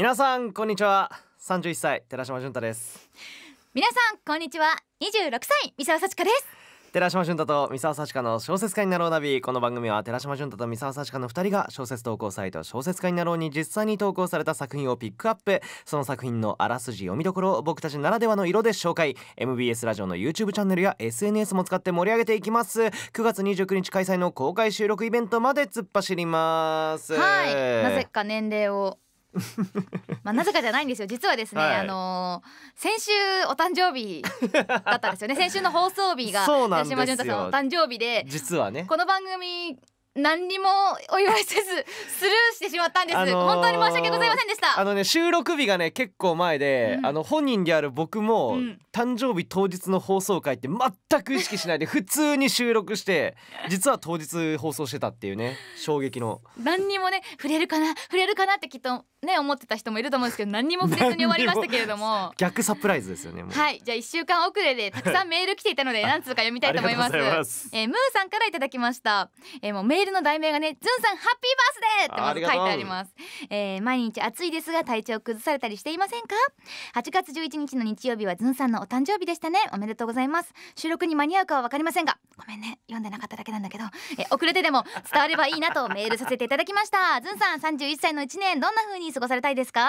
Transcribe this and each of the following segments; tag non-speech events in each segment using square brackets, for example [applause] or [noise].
皆さんこんにちは三十一歳寺島純太です皆さんこんにちは二十六歳三沢幸香です寺島純太と三沢幸香の小説家になろうナビこの番組は寺島純太と三沢幸香の二人が小説投稿サイト小説家になろうに実際に投稿された作品をピックアップその作品のあらすじ読みどころを僕たちならではの色で紹介 MBS ラジオの YouTube チャンネルや SNS も使って盛り上げていきます9月29日開催の公開収録イベントまで突っ走りますはいなぜか年齢を [laughs] まあなぜかじゃないんですよ実はですね、はいあのー先週お誕生日だったんですよね [laughs] 先週の放送日がそうなんですよ太さんのお誕生日で実はねこの番組何にもお祝いせずスルーしてしまったんです、あのー本当に申し訳ございませんでしたあのね収録日がね結構前で、うんあの本人である僕も、うん誕生日当日の放送回って全く意識しないで普通に収録して実は当日放送してたっていうね衝撃の何にもね触れるかな触れるかなってきっとね思ってた人もいると思うんですけど何にも触れずに終わりましたけれども [laughs] [laughs] 逆サプライズですよねはいじゃあ1週間遅れでたくさんメール来ていたので何通か読みたいと思いますえー、ムーさんからいただきました、えー、もうメールの題名がねズンさんハッピーバースデーってまず書いてありますえー、毎日暑いですが体調崩されたりしていませんか8月11日の日曜日はズンさんのお誕生日でしたねおめでとうございます収録に間に合うかはわかりませんがごめんね読んでなかっただけなんだけど、えー、遅れてでも伝わればいいなとメールさせていただきましたズンさん31歳の1年どんな風に過ごされたいですか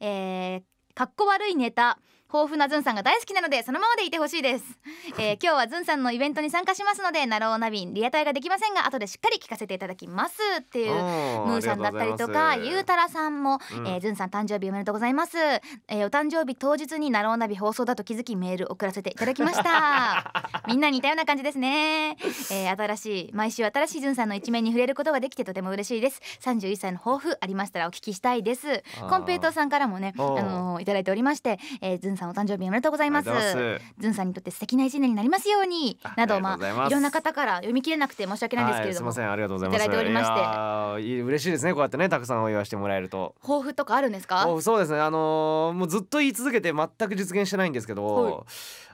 えー、かっこ悪いネタ豊富なずんさんが大好きなのでそのままでいてほしいです、[laughs] えー、今日はずんさんのイベントに参加しますのでナローナビンリアタイができませんが後でしっかり聞かせていただきますっていうムーさんだったりとかゆうたらさんも、えー、ずんさん誕生日おめでとうございます、えー、お誕生日当日にナローナビ放送だと気づきメール送らせていただきました [laughs] みんな似たような感じですね、えー、新しい毎週新しいずんさんの一面に触れることができてとても嬉しいです三十一歳の抱負ありましたらお聞きしたいですコンペイトさんからもねあのいただいておりまして、えー、ずんさんお誕生日おめでとうございますずんさんにとって素敵な一年になりますようになどまあいろんな方から読み切れなくて申し訳ないですけれども、はい、すみませんありがとうございますいただいておりましてい嬉しいですねこうやってねたくさんお祝いしてもらえると抱負とかあるんですかそうですねあのー、もうずっと言い続けて全く実現してないんですけど、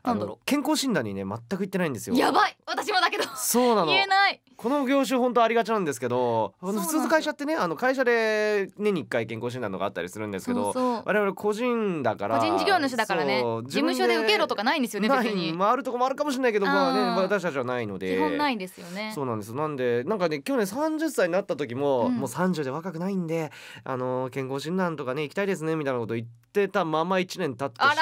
はい、健康診断にね全く行ってないんですよやばい私もだけどそうなの言えないこの業種本当ありがちなんですけど普通の会社ってねあの会社で年に1回健康診断とかあったりするんですけど我々個人だから個人事業主だからね事務所で受けろとかないんですよね別に回るとこもあるかもしれないけどまあね私たちはないので基本ないんですよねそうなんですなんでなんかね去年30歳になった時も、うん、もう30で若くないんであの健康診断とかね行きたいですねみたいなこと言ってってたまま1年経ってしま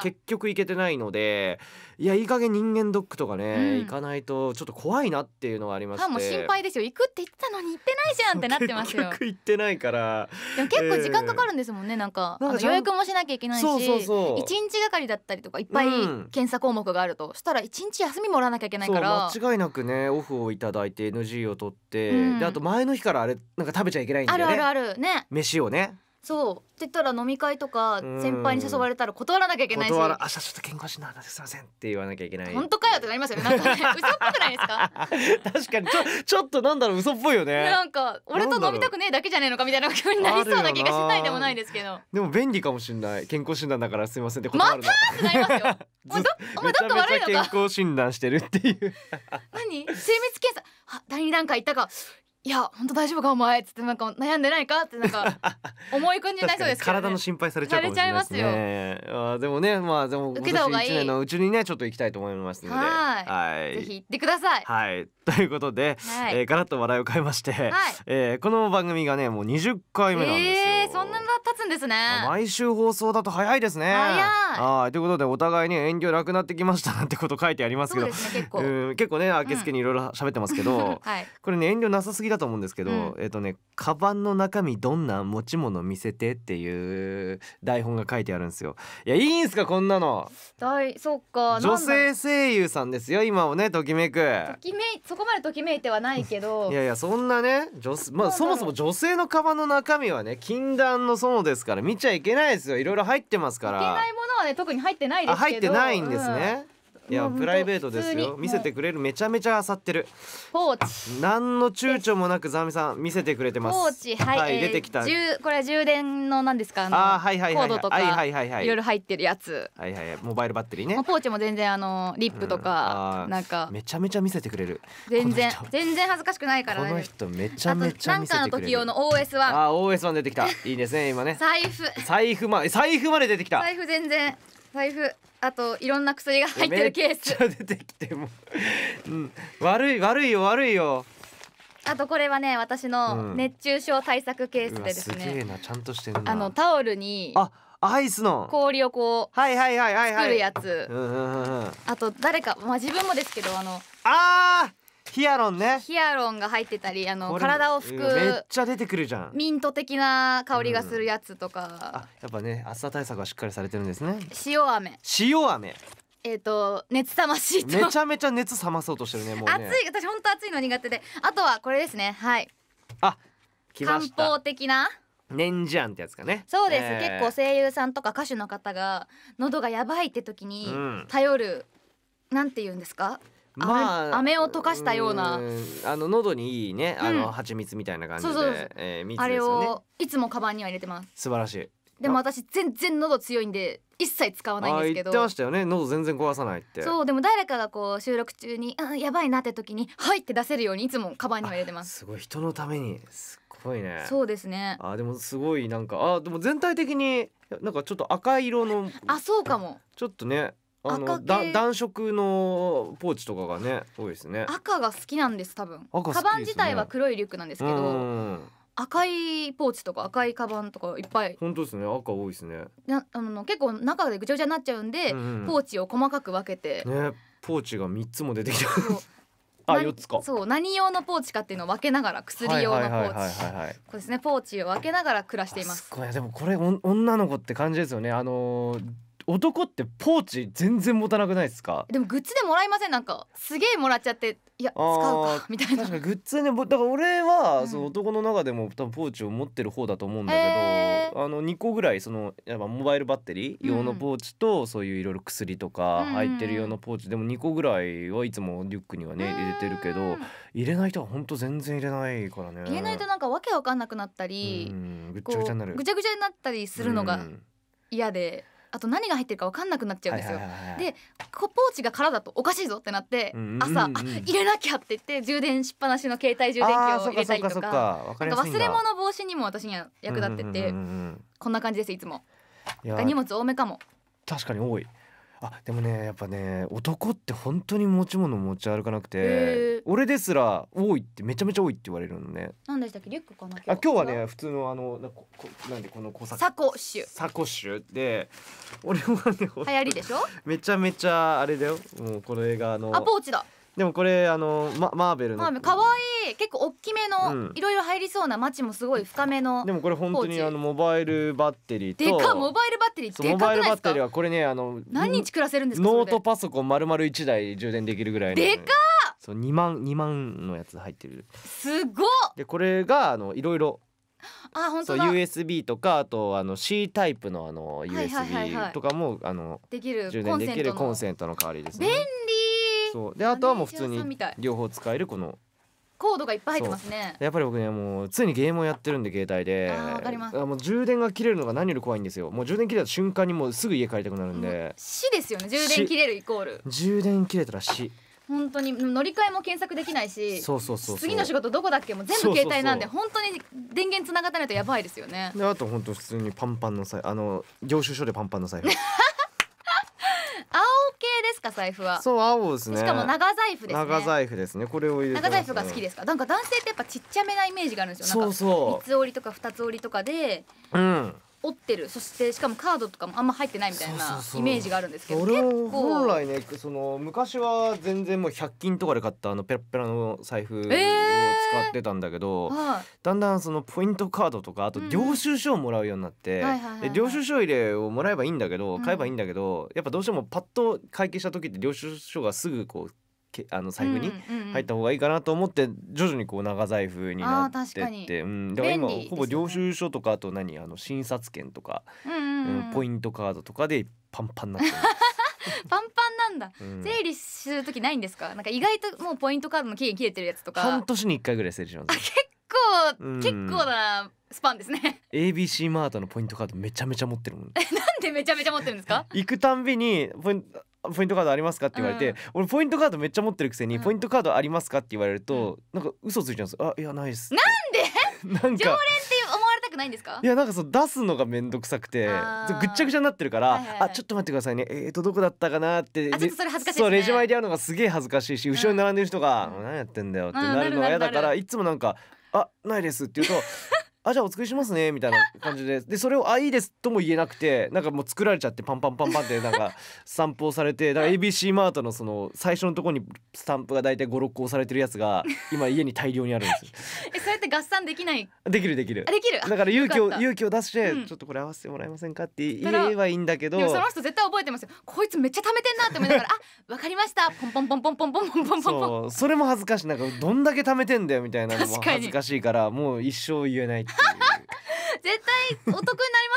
って結局行けてないのでいやいい加減人間ドックとかね、行かないとちょっと怖いなっていうのはありますフ心配ですよ行くって言ってたのに行ってないじゃんってなってますよ結局行ってないからでも結構時間かかるんですもんねなんか,、予約もしなきゃいけないしそうそうそう一日がかりだったりとかいっぱい検査項目があると、したら一日休みもらわなきゃいけないから間違いなくねオフをいただいて NG を取って、であと前の日からあれなんか食べちゃいけないんであるあるあるね飯をねそうって言ったら飲み会とか先輩に誘われたら断らなきゃいけないし断ら朝ちょっと健康診断すいませんって言わなきゃいけない本当かよってなりますよねなんかね嘘っぽくないですか [laughs] 確かにちょちょっとなんだろう嘘っぽいよねなんか俺と飲みたくねえだけじゃねえのかみたいな気になりそうな気がしないでもないですけどでも便利かもしれない健康診断だからすいませんって断るまたってなりますよお前 [laughs] どっか悪いのか健康診断してるっていう [laughs] 何精密検査第二段階いったか「いや本当大丈夫かお前」っつってなんか悩んでないかってなんか [laughs] 思いんじにないそうです、ね、体の心配されちゃうかもしれないですねあでもねまあでも受けた方がいい年のうちにねちょっと行きたいと思いますのではいぜひ行ってくださいはい [laughs] ということで、はい、えー、ガラッと笑いを変えまして、はい、えー、この番組がねもう20回目なんですよ、えー、そんな経つんですね毎週放送だと早いですね早いということでお互いに遠慮なくなってきましたなんてこと書いてありますけど、ね、結構結構ね明けつけにいろいろ喋ってますけど、[laughs] はい、これね遠慮なさすぎだと思うんですけど、うん、えっ、ー、とね「カバンの中身どんな持ち物見せて」っていう台本が書いてあるんですよ。いやいいんすかこんなの。はいそっか。女性声優さんですよ今もねときめく。ときめいそこまでときめいてはないけど。[laughs] いやいやそんなね女まあそもそも女性のカバンの中身はね禁断の園ですから見ちゃいけないですよいろいろ入ってますから。いけないものはね特に入ってないですけど。入ってないんですね。うんいやプライベートですよ見せてくれるめちゃめちゃ漁ってるポーチ何の躊躇もなくザミさん見せてくれてますポーチはい、はいえー、出てきたこれ充電のなんですかああはいはいはいコードとかはいはいはいいろいろ入ってるやつはいはいはいモバイルバッテリーねポーチも全然あのリップとか、うん、なんかめちゃめちゃ見せてくれる全然全然恥ずかしくないからこの人めちゃめちゃ見せてくれるなんかの時用の o s ワンあ o s ワン出てきたいいですね今ね財布財布ま財布まで出てきた財布全然財布あといろんな薬が入ってるケース出てきてもうん、悪い悪いよ悪いよあとこれはね私の熱中症対策ケースでですね、うん、あのタオルにあアイスの氷をこうはいはいはいはい作るやつあと誰かまあ自分もですけどあのああヒアロンねヒアロンが入ってたりあの体を拭くめっちゃ出てくるじゃんミント的な香りがするやつとか、うん、あやっぱね暑さ対策はしっかりされてるんですね塩飴塩飴えっ、ー、と熱冷ましめちゃめちゃ熱冷まそうとしてるねもう、ね、暑い私本当暑いの苦手であとはこれですねはいあ漢方的なねんじゃんってやつかねそうです、えー、結構声優さんとか歌手の方が喉がやばいって時に頼る、うん、なんて言うんですかまあ、飴を溶かしたようなあの喉にいいねあの、蜂蜜みたいな感じでえー、あれをいつもカバンには入れてます素晴らしいでも私全然喉強いんで一切使わないんですけど言ってましたよね喉全然壊さないってそうでも誰かがこう収録中に「あやばいな」って時に「はい」って出せるようにいつもカバンには入れてますすごい人のためにすごいねそうですねあでもすごいなんかあでも全体的になんかちょっと赤色のあそうかもちょっとねあのだ暖色のポーチとかがね多いですね赤が好きなんです多分赤カバン自体は黒いリュックなんですけど赤いポーチとか赤いカバンとかいっぱい本当ですね赤多いですねなあの結構中でぐちゃぐちゃになっちゃうんで、ポーチを細かく分けてねポーチが3つも出てきたあ4つか。そう何用のポーチかっていうのを分けながら薬用のポーチ。これですねポーチを分けながら暮らしています。いでもこれ女の子って感じですよね。あの男ってポーチ全然持たなくないですかでもグッズでもらいませんなんかすげえもらっちゃっていや使うかみたいなグッズねだから俺は、うん、その男の中でも多分ポーチを持ってる方だと思うんだけど、えー、あの2個ぐらいそのやっぱモバイルバッテリー用のポーチと、うん、そういういろいろ薬とか入ってる用のポーチ、うん、でも2個ぐらいはいつもリュックにはね入れてるけど入れない人は本当全然入れないからね入れないとなんかわけわかんなくなったりぐちゃぐちゃになるぐちゃぐちゃになったりするのが嫌で。あと何が入ってるか分かんなくなっちゃうんですよ。でこポーチが空だとおかしいぞってなって、朝あ入れなきゃって言って充電しっぱなしの携帯充電器を入れたりとかかか忘れ物防止にも私には役立ってて、こんな感じですいつも。荷物多めかも確かに多いあでもねやっぱね男って本当に持ち物持ち歩かなくて、俺ですら多いってめちゃめちゃ多いって言われるのね何でしたっけリュックかな今日あ今日はね普通のあのなこなんでこの小ササコッシュサコッシュで俺はね流行りでしょめちゃめちゃあれだよもうこの映画のあポーチだでもこれあのママーベルのかわいい結構大きめのいろいろ入りそうな街もすごい深めのでもこれ本当にあのモバイルバッテリーとでかモバイルバッテリーモバイルバッテリーはこれねあの何日暮らせるんですかノートパソコン丸々1台充電できるぐらいでかそう2万2万のやつ入ってるすごっでこれがあのいろいろあ本当だ USB とかあとあの C タイプのあの USB とかも、あのできる充電できるコンセントの代わりですね便そうであとはもう普通に両方使えるこのコードがいっぱい入ってますねやっぱり僕ねもう常にゲームをやってるんで携帯であもう充電が切れるのが何より怖いんですよもう充電切れた瞬間にもうすぐ家帰りたくなるんで死ですよね充電切れるイコール充電切れたら死本当に乗り換えも検索できないし次の仕事どこだっけもう全部携帯なんで本当に電源つながたないとやばいですよねであと本当普通にパンパンの財あの領収書でパンパンの財布 [laughs] ですか財布はそう青ですねしかも長財布ですね長財布ですねこれを、ね、長財布が好きですかなんか男性ってやっぱちっちゃめなイメージがあるんですよそうそう三つ折りとか二つ折りとかでうん折ってるそしてしかもカードとかもあんま入ってないみたいなイメージがあるんですけど結構本来ねその昔は全然もう100均とかで買ったあのペラペラの財布を使ってたんだけど、えー、だんだんそのポイントカードとかあと領収書をもらうようになって、領収書入れをもらえばいいんだけど買えばいいんだけど、うん、やっぱどうしてもパッと会計した時って領収書がすぐこうけあの財布に入った方がいいかなと思って徐々にこう長財布になってって、うん、だから今ほぼ領収書とかあと何あの診察券とか、うん、うん、ポイントカードとかでパンパンになってます。[laughs] パンパンなんだ、うん、整理する時ないんですかなんか意外ともうポイントカードの期限切れてるやつとか半年に一回ぐらい整理します結構、うん、結構なスパンですね ABC マートのポイントカードめちゃめちゃ持ってるもん [laughs] なんでめちゃめちゃ持ってるんですか行くたんびにポイントポイントカードありますか?」って言われて、うん、俺ポイントカードめっちゃ持ってるくせに「ポイントカードありますか?」って言われると、うん、なんか嘘ついちゃうんですあいやないです」なんで [laughs] なんかないんですかいやなんかそう出すのが面倒くさくてぐっちゃぐちゃになってるから、はいはいはい、あちょっと待ってくださいねえー、とどこだったかなってちょっとそれ恥ずかしい、ね、そうレジ前でやるのがすげえ恥ずかしいし、後ろに並んでる人が「何やってんだよ」ってなるのが嫌だから、いつもなんか「あないです」って言うと [laughs] あじゃあお作りしますねみたいな感じででそれをあいいですとも言えなくてなんかもう作られちゃってパンパンパンパンって [laughs] なんか散歩をされてだから ABC マートのその最初のところにスタンプが大体56個押されてるやつが今家に大量にあるんですよ [laughs] えそうやって合算できないできるできるできるだから勇気を勇気を出して、うん、ちょっとこれ合わせてもらえませんかって言えばいいんだけどでその人絶対覚えてますよこいつめっちゃ貯めてんなって思いながら [laughs] あわかりましたポンポンポンポンポンポンポンポンポンそれも恥ずかしいなんかどんだけ貯めてんだよみたいなのも恥ずかしいからもう一生言えない [laughs] 絶対お得になりま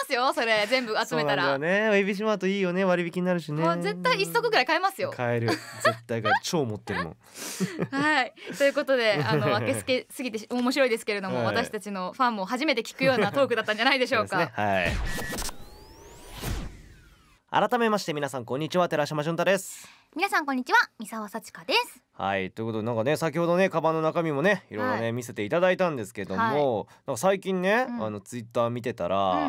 すよそれ全部集めたらそうなんだよねエビシマートいいよね割引になるしね絶対一足ぐらい買えますよ買える絶対買える超持ってるもんはいということであの分けすけすぎて面白いですけれども、はい、私たちのファンも初めて聞くようなトークだったんじゃないでしょうか、ね、はい改めまして皆さんこんにちは寺島俊太です皆さんこんにちは三沢幸香ですはいということでなんかね先ほどねカバンの中身もねいろいろね、はい、見せていただいたんですけども、はい、なんか最近ね、うん、あのツイッター見てたら、うん、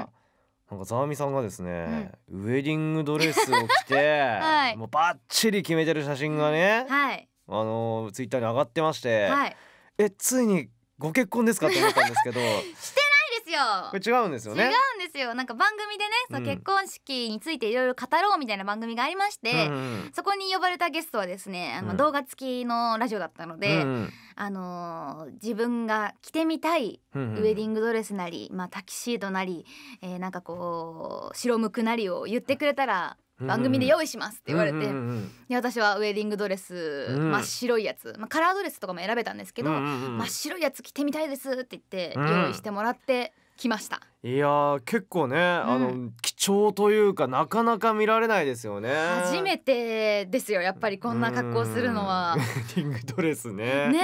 なんかざわみさんがですね、うん、ウェディングドレスを着て、[laughs] はい、もうバッチリ決めてる写真がね、はい、あのツイッターに上がってまして、はい、えついにご結婚ですかって思ったんですけど [laughs] してですよこれ違うんですよね違うんですよなんか番組でね、その結婚式についていろいろ語ろうみたいな番組がありまして、うんそこに呼ばれたゲストはですねあの動画付きのラジオだったので、うんあのー、自分が着てみたいウェディングドレスなり、まあ、タキシードなり、えー、なんかこう白むくなりを言ってくれたら番組で用意しますって言われて、で私はウェディングドレス、真っ白いやつ、まあ、カラードレスとかも選べたんですけど、真っ白いやつ着てみたいですって言って用意してもらって。来ましたいや結構ね、うん、あの貴重というかなかなか見られないですよね初めてですよやっぱりこんな格好するのは [laughs] ウェディングドレスねね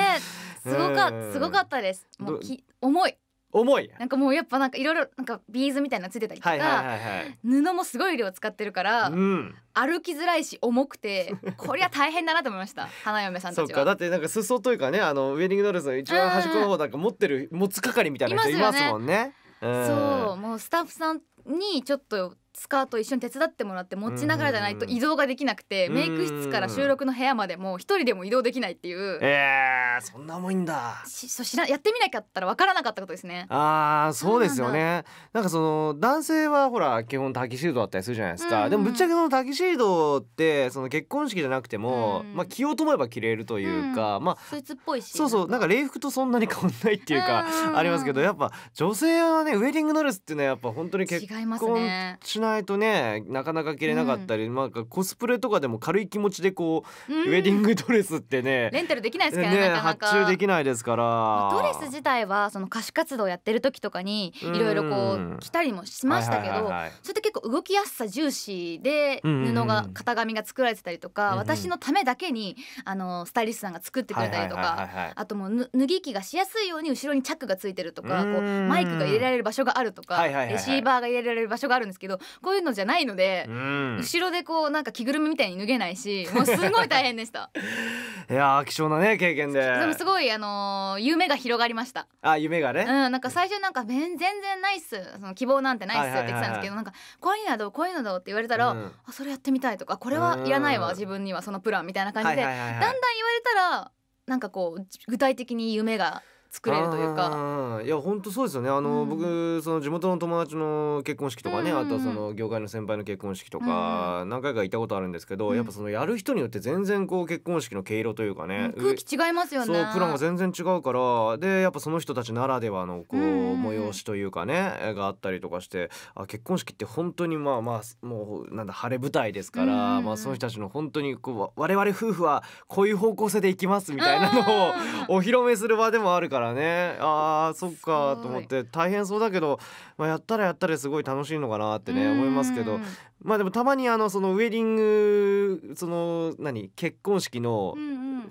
すごか、すごかったですもうき重い重いなんかもうやっぱなんかいろいろなんかビーズみたいなついてたりとか、はいはいはい布もすごい量使ってるから、うん、歩きづらいし重くてこりゃ大変だなと思いました花嫁さんたちはだってなんか裾というかねあのウェディングドレスの一番端っこの方なんか持ってる持つ係みたいな人いますもんね。ねうん、そうもうスタッフさんにちょっとスカート一緒に手伝ってもらって持ちながらじゃないと移動ができなくて、メイク室から収録の部屋までもう一人でも移動できないっていうえー、そんな重いんだしそうらやってみなかったら分からなかったことですねああそうですよねなんかその男性はほら基本タキシードだったりするじゃないですか、でもぶっちゃけそのタキシードってその結婚式じゃなくても、まあ着ようと思えば着れるというか、まあスーツっぽいしそうそうなんか礼服とそんなに変わんないっていうか、ありますけどやっぱ女性はねウェディングドレスっていうのはやっぱ本当に結婚ねないとねなかなか着れなかったり、うん、なんかコスプレとかでも軽い気持ちでこう、うん、ウェディングドレスってねレンタルできないですからね、ね、発注できないですから、ドレス自体はその歌手活動やってる時とかにいろいろこう着たりもしましたけど、それって結構動きやすさ重視で布が、型紙が作られてたりとか、私のためだけにあのスタイリストさんが作ってくれたりとか、あともう脱ぎ着がしやすいように後ろにチャックがついてるとかこうマイクが入れられる場所があるとか、レシーバーが入れられる場所があるんですけどこういうのじゃないので、うん、後ろでこうなんか着ぐるみみたいに脱げないしもうすごい大変でした [laughs] いや貴重なね経験ででもすごいあのー、夢が広がりましたあ夢がねうんなんか最初なんか全然ないっすその希望なんてないっすって言ってたんですけど、なんかこういうのどうこういうのどうって言われたら、うん、あそれやってみたいとかこれはいらないわ自分にはそのプランみたいな感じで、だんだん言われたらなんかこう具体的に夢が作れるというかいや本当そうですよねあの、うん、僕その地元の友達の結婚式とかね、うん、あとはその業界の先輩の結婚式とか、何回か行ったことあるんですけど、やっぱそのやる人によって全然こう結婚式の毛色というかね、空気違いますよねそうプランが全然違うからでやっぱその人たちならではのこう、催しというかねがあったりとかしてあ結婚式って本当にまあまあもうなんだ晴れ舞台ですから、まあ、その人たちの本当にこう我々夫婦はこういう方向性でいきますみたいなのをお披露目する場でもあるからからねあーそっかと思って大変そうだけど、まあ、やったらやったらすごい楽しいのかなってね思いますけどまあでもたまにあのそのウェディングその何結婚式の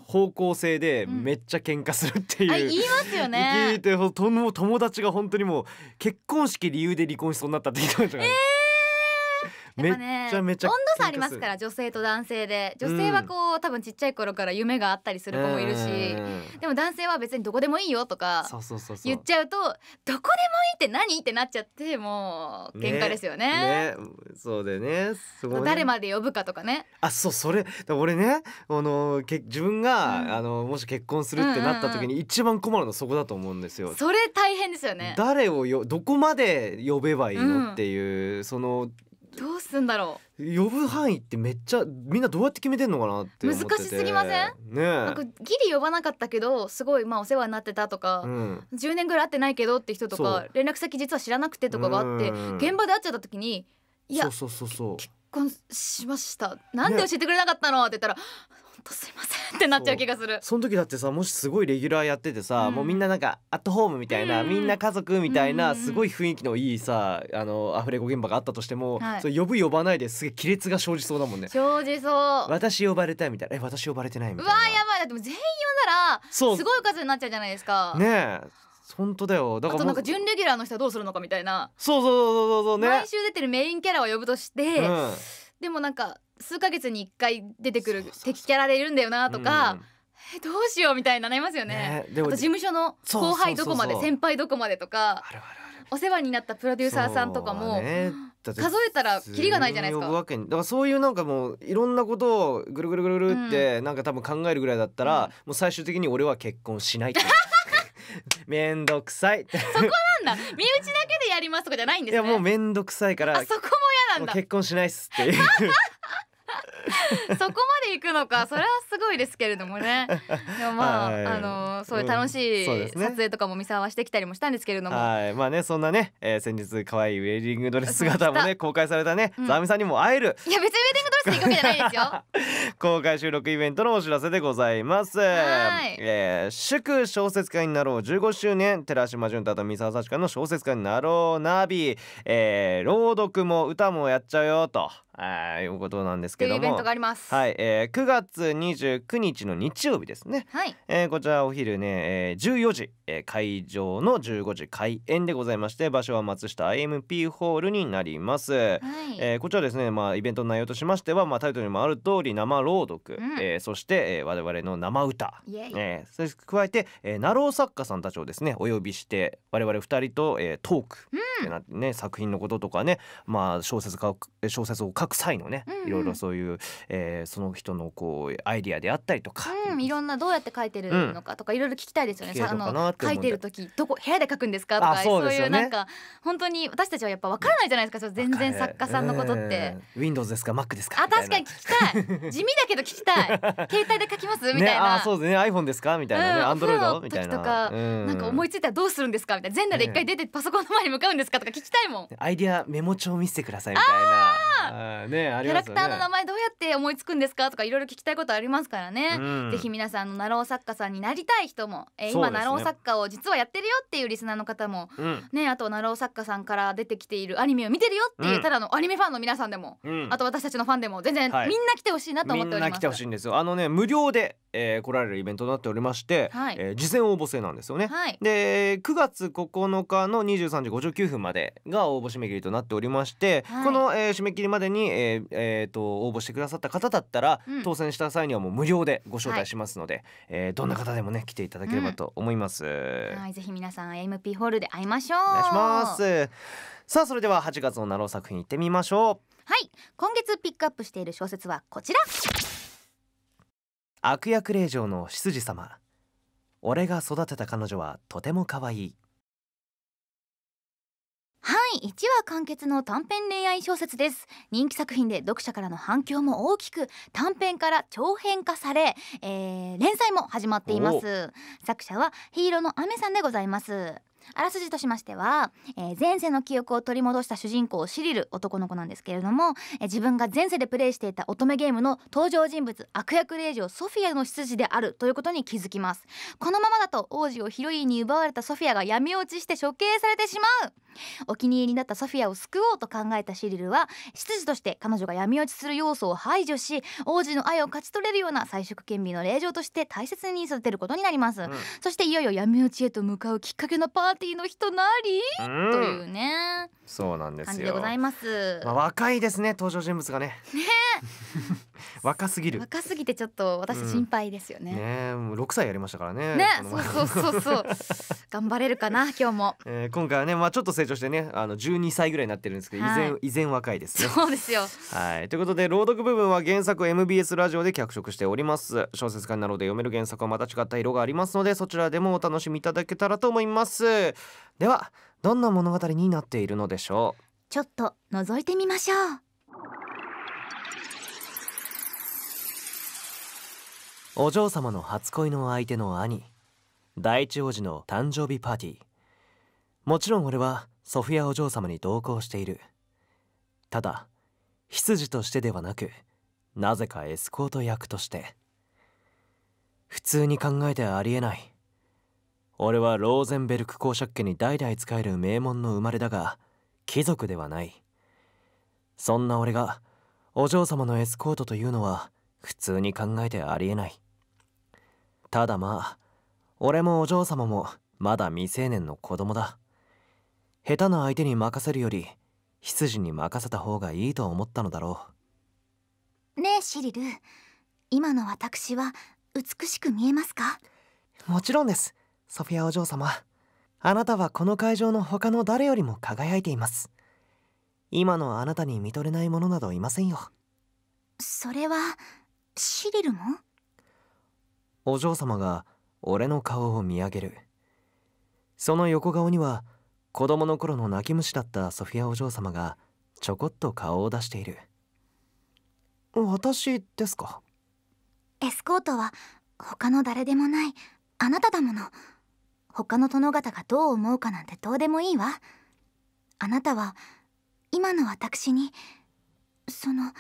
方向性でめっちゃ喧嘩するっていう、うん、言いますよね聞いて友達が本当にもう結婚式理由で離婚しそうになったって言っましたから、ね。えーめっちゃめちゃ温度差ありますから女性と男性で女性はこう、うん、多分ちっちゃい頃から夢があったりする子もいるし、でも男性は別にどこでもいいよとか言っちゃうとどこでもいいって何ってなっちゃってもう喧嘩ですよね。ねねそうだよね誰まで呼ぶかとかね。あそうそれ俺ねあのけ自分が、うん、あのもし結婚するってなった時に一番困るのそこだと思うんですよ。それ大変ですよね。誰をよどこまで呼べばいいのっていう、うん、そのどうすんだろう呼ぶ範囲ってめっちゃみんなどうやって決めてんのかなって難しすぎませんねなんかギリ呼ばなかったけどすごいまあお世話になってたとか、うん、10年ぐらい会ってないけどって人とか連絡先実は知らなくてとかがあって現場で会っちゃった時にいやそうそうそうそう結婚しましたなんで教えてくれなかったの、って言ったらとすいませんってなっちゃう気がするその時だってさもしすごいレギュラーやっててさ、うん、もうみんななんかアットホームみたいな、うん、みんな家族みたいな、すごい雰囲気のいいさあのアフレコ現場があったとしても、はい、それ呼ぶ呼ばないですげえ亀裂が生じそうだもんね生じそう私呼ばれたいみたいなえ私呼ばれてないみたいなうわやばいだっても全員呼んだらすごい数になっちゃうじゃないですかねえ本当だよだからなんか準レギュラーの人はどうするのかみたいなそうそうそうそうそうね毎週出てるメインキャラを呼ぶとして、うん、でもなんか数ヶ月に1回出てくる敵キャラでいるんだよなとか、えどうしようみたいななりますよね、ね、事務所の後輩どこまで先輩どこまでとかお世話になったプロデューサーさんとかも、ね、数えたらキリがないじゃないですかだからそういうなんかもういろんなことをぐるぐるぐるって、なんか多分考えるぐらいだったら、うん、もう最終的に俺は結婚しないって [laughs] めんどくさいそこなんだ身内だけでやりますとかじゃないんです、ね、いやもうめんどくさいからそこも嫌なんだ結婚しないっすっていう [laughs] そこまで行くのか [laughs] それはすごいですけれどもねでもまあはい、あのそういう楽しい撮影とかも三沢はしてきたりもしたんですけれども、うんね、まあねそんなね、えー、先日可愛いウェディングドレス姿もね [laughs] 公開されたねざわみさんにも会える、いや別にウェディングドレスで行くわけじゃないですよ公開収録イベントのお知らせでございますはいえー、祝小説家になろう15周年寺島潤太と三沢幸子の小説家になろうナビ、えー、朗読も歌もやっちゃうよとあいうことなんですけどもイはい、えー、9月29日の日曜日ですねはい、えー、こちらお昼ね、えー、14時、えー、会場の15時開演でございまして場所は松下 IMP ホールになります、はい、えー、こちらですねまあイベントの内容としましてはまあタイトルにもある通り生朗読、うん、えー、そして、えー、我々の生歌イエえー、そして加えて、えー、ナロー作家さんたちをですねお呼びして我々二人と、えー、トーク、うん、なね作品のこととかねまあ小説か小説を書くく際のね、うんうん、いろいろそういう、えー、その人のこうアイディアであったりとか、うん、いろんなどうやって書いてるのかとか、いろいろ聞きたいですよねあの書いてる時どこ部屋で書くんですかとかそう、ね,、いうなんか本当に私たちはやっぱ分からないじゃないですか全然作家さんのことって。ウィンドウズですかマックですかあ確かに聞きたい地味だけど聞きたい携帯で書きます [laughs] みたいな、ね、あそうですね iPhone ですかみたいなうん、アンドロイドみたいなとか、うん、なんか思いついたらどうするんですかみたいな全裸で一回出てパソコンの前に向かうんですかとか聞きたいもん、アイディアメモ帳見せてくださいみたいなねありキャラクターの名前どうやって思いつくんですかとかいろいろ聞きたいことありますからね、うん、ぜひ皆さんのナロー作家さんになりたい人も、えー、今、ね、ナロー作家を実はやってるよっていうリスナーの方も、うん、ねあとナロー作家さんから出てきているアニメを見てるよっていう、ただのアニメファンの皆さんでも、あと私たちのファンでも全然、はい、みんな来てほしいなと思っております来てほしいんですよあのね無料で、えー、来られるイベントになっておりまして、はい、えー、事前応募制なんですよね、はい、で9月9日の23時59分までが応募締め切りとなっておりまして、はい、この、えー、締め切りまでにに、えーえー、と応募してくださった方だったら、うん当選した際にはもう無料でご招待しますので、えーどんな方でもね来ていただければと思います。はい、ぜひ皆さん AMP ホールで会いましょう。おお願いします。さあそれでは8月のナロー作品行ってみましょう。はい、今月ピックアップしている小説はこちら。悪役令嬢の執事様。俺が育てた彼女はとても可愛い。第1話完結の短編恋愛小説です人気作品で読者からの反響も大きく短編から長編化され、えー、連載も始まっています作者はヒーローのアメさんでございますあらすじとしましては、えー、前世の記憶を取り戻した主人公シリル男の子なんですけれども、えー、自分が前世でプレイしていた乙女ゲームの登場人物悪役令嬢ソフィアの執事であるということに気づきますこのままだと王子をヒロインに奪われたソフィアが闇落ちして処刑されてしまうお気に入りになったソフィアを救おうと考えたシリルは執事として彼女が闇落ちする要素を排除し王子の愛を勝ち取れるような彩色兼備の令嬢として大切に育てることになります、うん、そしていよいよ闇落ちへと向かうきっかけのパーパーティーの人なり、うん、というねそうなんですよ、でございまあ、若いですね登場人物がねね [laughs] 若すぎる若すぎてちょっと私心配ですよね、うん、ねもう6歳やりましたからねねそうそうそうそう [laughs] 頑張れるかな今日も、えー、今回はねまあちょっと成長してねあの12歳ぐらいになってるんですけど、はい、依然依然若いですねそうですよはいということで朗読部分は原作 MBS ラジオで脚色しております小説家などで読める原作はまた違った色がありますのでそちらでもお楽しみいただけたらと思いますではどんな物語になっているのでしょうちょっと覗いてみましょうお嬢様の初恋の相手の兄第一王子の誕生日パーティーもちろん俺はソフィアお嬢様に同行しているただ執事としてではなくなぜかエスコート役として普通に考えてありえない俺はローゼンベルク公爵家に代々仕える名門の生まれだが貴族ではないそんな俺がお嬢様のエスコートというのは普通に考えてありえないただまあ俺もお嬢様もまだ未成年の子供だ下手な相手に任せるより執事に任せた方がいいと思ったのだろうねえシリル今の私は美しく見えますかもちろんですソフィアお嬢様あなたはこの会場の他の誰よりも輝いています今のあなたに見とれないものなどいませんよそれはシリルもお嬢様が俺の顔を見上げるその横顔には子供の頃の泣き虫だったソフィアお嬢様がちょこっと顔を出している私ですかエスコートは他の誰でもないあなただもの他の殿方がどう思うかなんてどうでもいいわあなたは今の私にその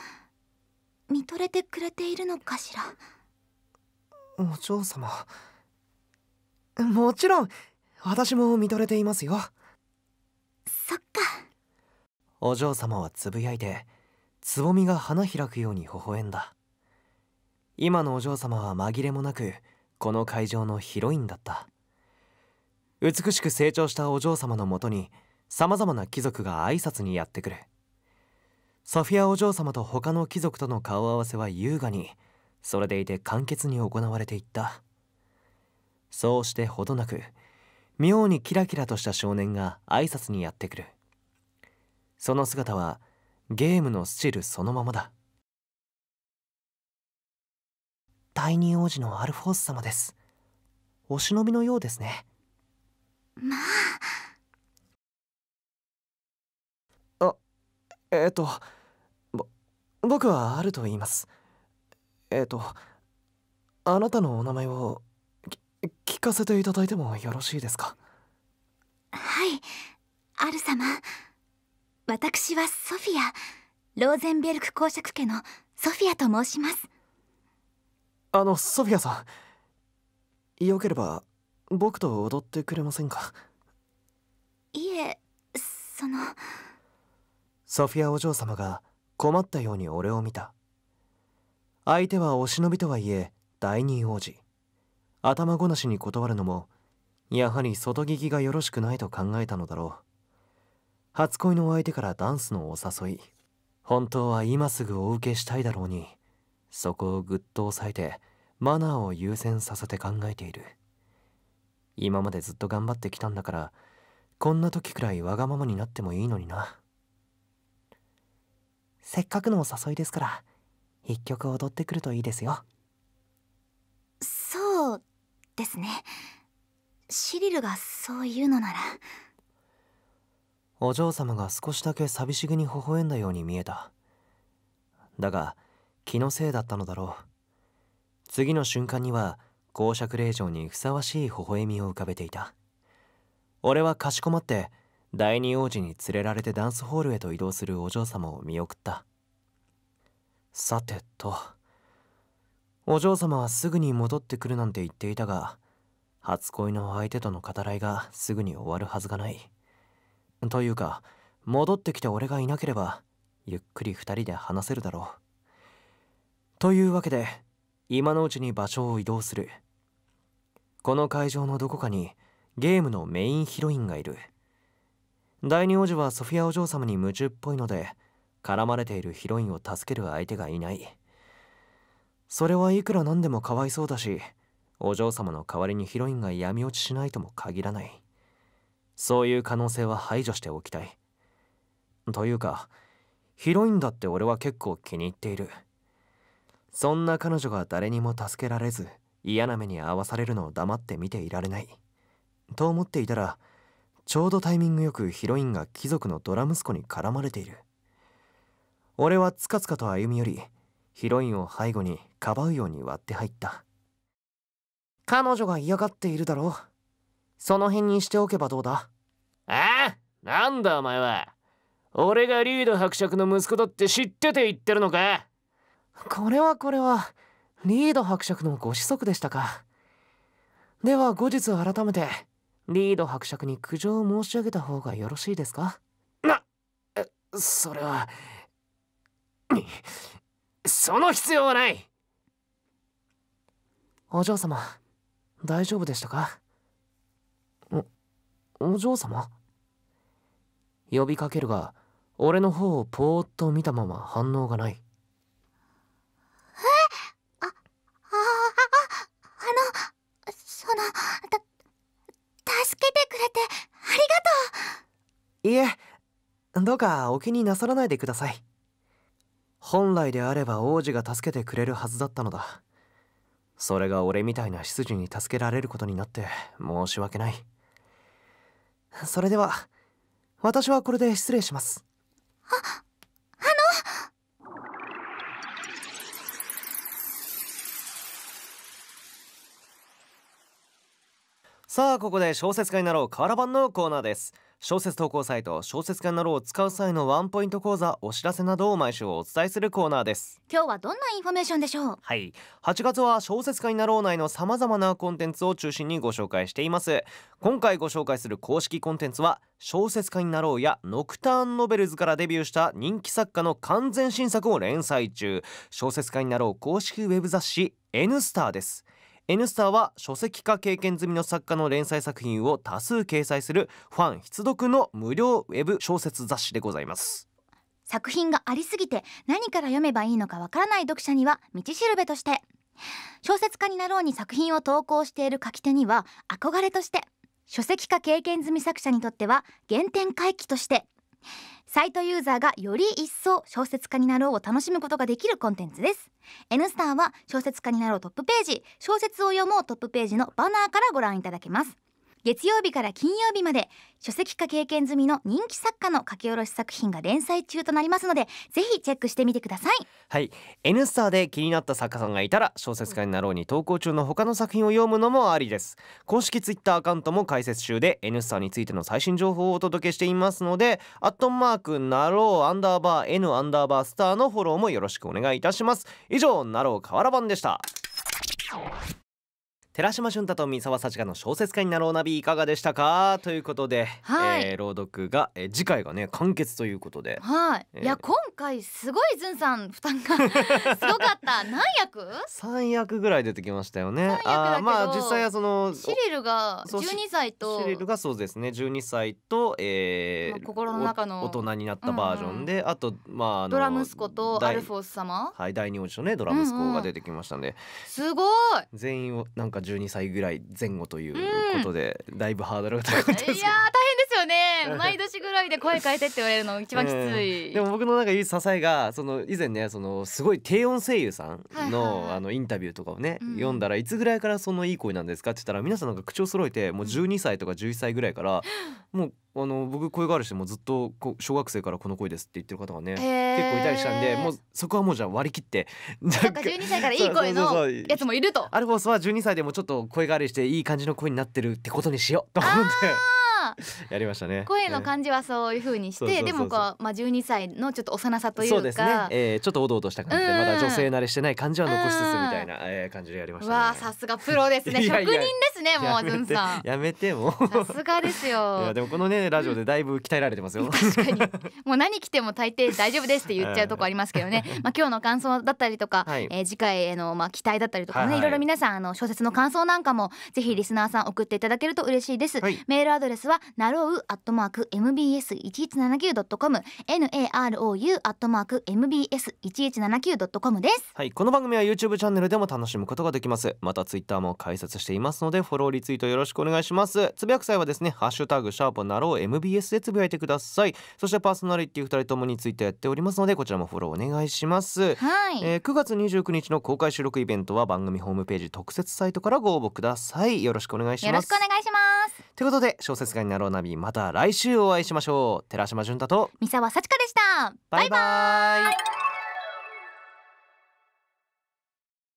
見とれてくれているのかしらお嬢様もちろん私も見とれていますよそっかお嬢様はつぶやいてつぼみが花開くように微笑んだ今のお嬢様は紛れもなくこの会場のヒロインだった美しく成長したお嬢様のもとにさまざまな貴族が挨拶にやってくるソフィアお嬢様と他の貴族との顔合わせは優雅にそれでいて簡潔に行われていったそうしてほどなく妙にキラキラとした少年が挨拶にやってくるその姿はゲームのスチルそのままだ第二王子のアルフォース様ですお忍びのようですねまああえっ、ー、とぼ僕はあると言いますえっ、ー、とあなたのお名前を聞かせていただいてもよろしいですかはいある様私はソフィアローゼンベルク公爵家のソフィアと申しますあのソフィアさんよければ僕と踊ってくれませんかいえそのソフィアお嬢様が困ったように俺を見た相手はお忍びとはいえ第二王子頭ごなしに断るのもやはり外聞きがよろしくないと考えたのだろう初恋の相手からダンスのお誘い本当は今すぐお受けしたいだろうにそこをぐっと抑えてマナーを優先させて考えている今までずっと頑張ってきたんだからこんな時くらいわがままになってもいいのになせっかくのお誘いですから一曲踊ってくるといいですよそうですねシリルがそう言うのならお嬢様が少しだけ寂しげに微笑んだように見えただが気のせいだったのだろう次の瞬間には公爵令嬢にふさわしい微笑みを浮かべていた俺はかしこまって第二王子に連れられてダンスホールへと移動するお嬢様を見送ったさてとお嬢様はすぐに戻ってくるなんて言っていたが初恋の相手との語らいがすぐに終わるはずがないというか戻ってきて俺がいなければゆっくり2人で話せるだろうというわけで今のうちに場所を移動するこの会場のどこかにゲームのメインヒロインがいる第二王子はソフィアお嬢様に夢中っぽいので絡まれているヒロインを助ける相手がいないそれはいくらなんでもかわいそうだしお嬢様の代わりにヒロインが闇落ちしないとも限らないそういう可能性は排除しておきたいというかヒロインだって俺は結構気に入っているそんな彼女が誰にも助けられず嫌な目に遭わされるのを黙って見ていられないと思っていたらちょうどタイミングよくヒロインが貴族のドラ息子に絡まれている俺はつかつかと歩み寄りヒロインを背後にかばうように割って入った彼女が嫌がっているだろうその辺にしておけばどうだああなんだお前は俺がリード伯爵の息子だって知ってて言ってるのかこれはこれはリード伯爵のご子息でしたかでは後日改めてリード伯爵に苦情を申し上げた方がよろしいですかなそれはその必要はないお嬢様大丈夫でしたかおお嬢様呼びかけるが俺の方をぽーっと見たまま反応がないえあああのそのた助けてくれてありがとういえどうかお気になさらないでください本来であれば王子が助けてくれるはずだったのだそれが俺みたいな執事に助けられることになって申し訳ないそれでは私はこれで失礼しますああのさあここで小説家になろうカラバンのコーナーです小説投稿サイト小説家になろうを使う際のワンポイント講座お知らせなどを毎週お伝えするコーナーです今日はどんなインフォメーションでしょうはい8月は小説家になろう内のさまざまなコンテンツを中心にご紹介しています今回ご紹介する公式コンテンツは小説家になろうやノクターンノベルズからデビューした人気作家の完全新作を連載中小説家になろう公式ウェブ雑誌 N スターです N スターは書籍化経験済みの作家の連載作品を多数掲載するファン必読の無料ウェブ小説雑誌でございます作品がありすぎて何から読めばいいのかわからない読者には道しるべとして小説家になろうに作品を投稿している書き手には憧れとして書籍化経験済み作者にとっては原点回帰としてサイトユーザーがより一層小説家になろうを楽しむことができるコンテンツです N スターは小説家になろうトップページ小説を読もうトップページのバナーからご覧いただけます月曜日から金曜日まで書籍化経験済みの人気作家の書き下ろし作品が連載中となりますのでぜひチェックしてみてくださいはい N スターで気になった作家さんがいたら小説家になろうに投稿中の他の作品を読むのもありです公式ツイッターアカウントも開設中で N スターについての最新情報をお届けしていますのでアットマークなろうアンダーバー N アンダーバースターのフォローもよろしくお願いいたします以上なろう河原版でした寺島俊太と三沢幸佳の小説家になろうナビいかがでしたかということで、はい、えー、朗読が、えー、次回がね完結ということで、はい、えー、いや今回すごいずんさん負担が [laughs] すごかった何役三役ぐらい出てきましたよねあまあ実際はそのシリルが12歳とシリルがそうですね12歳と、えー、心の中の大人になったバージョンで、うんうん、あとまあドラ息子とアルフォース様はい第二王子のねドラ息子が出てきましたんで、うんうん、すごい全員をなんか12歳ぐらい前後ということで、だいぶハードルが高いですいや大毎年ぐらいで声変えてって言われるの一番きつい、えー、でも僕のなんかいい支えがその以前ねそのすごい低音声優さんの,、あのインタビューとかをね、うん、読んだらいつぐらいからそのいい声なんですかって言ったら皆さんなんか口を揃えてもう12歳とか11歳ぐらいからもうあの僕声変わりしてもずっと小学生からこの声ですって言ってる方がね、結構いたりしたんでもうそこはもうじゃあ割り切ってなんか12歳からいい声のやつもいるとアルフォースは12歳でもちょっと声変わりしていい感じの声になってるってことにしようと思って。[laughs] やりましたね声の感じはそういう風にしてでもこうまあ12歳のちょっと幼さというかそうですね、えー、ちょっとおどおどした感じでまだ女性慣れしてない感じは残しつつみたいな、えー、感じでやりました、ね、わさすがプロですね [laughs] 職人ですねもうずんさんやめてもさすがですよ [laughs] いやでもこのねラジオでだいぶ鍛えられてますよ確かにもう何着ても大抵大丈夫ですって言っちゃうとこありますけどねまあ今日の感想だったりとか、はい、えー、次回へのまあ期待だったりとかね、はいはい、いろいろ皆さんあの小説の感想なんかもぜひリスナーさん送っていただけると嬉しいです、はい、メールアドレスはなろうアットマーク mbs1179.com n a r o u アットマーク mbs1179.com ですはいこの番組は YouTube チャンネルでも楽しむことができますまた Twitter も開設していますのでフォローリツイートよろしくお願いしますつぶやく際はですねハッシュタグシャープなろう mbs でつぶやいてくださいそしてパーソナリティ2人ともについてやっておりますのでこちらもフォローお願いしますはい、えー、9月29日の公開収録イベントは番組ホームページ特設サイトからご応募くださいよろしくお願いしますよろしくお願いしますということで小説家になろうナビまた来週お会いしましょう寺島純太と三沢幸子でしたバイバイ